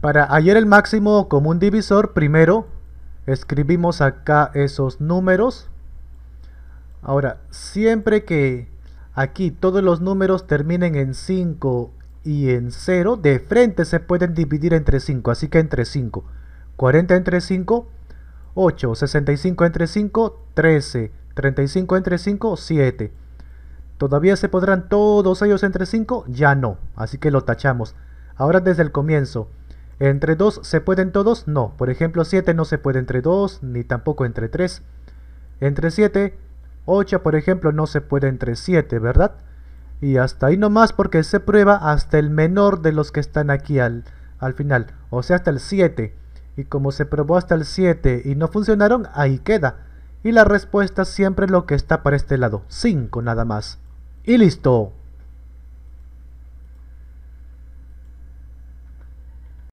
Para hallar el máximo común divisor, primero escribimos acá esos números. Ahora, siempre que aquí todos los números terminen en 5 y en 0, de frente se pueden dividir entre 5, así que entre 5. 40 entre 5, 8. 65 entre 5, 13. 35 entre 5, 7. ¿Todavía se podrán todos ellos entre 5? Ya no, así que lo tachamos. Ahora desde el comienzo, entre 2 se pueden todos, no. Por ejemplo, 7 no se puede entre 2, ni tampoco entre 3. Entre 7, 8 por ejemplo no se puede entre 7, ¿verdad? Y hasta ahí nomás porque se prueba hasta el menor de los que están aquí al, al final, o sea hasta el 7. Y como se probó hasta el 7 y no funcionaron, ahí queda. Y la respuesta siempre es lo que está para este lado, 5 nada más. Y listo.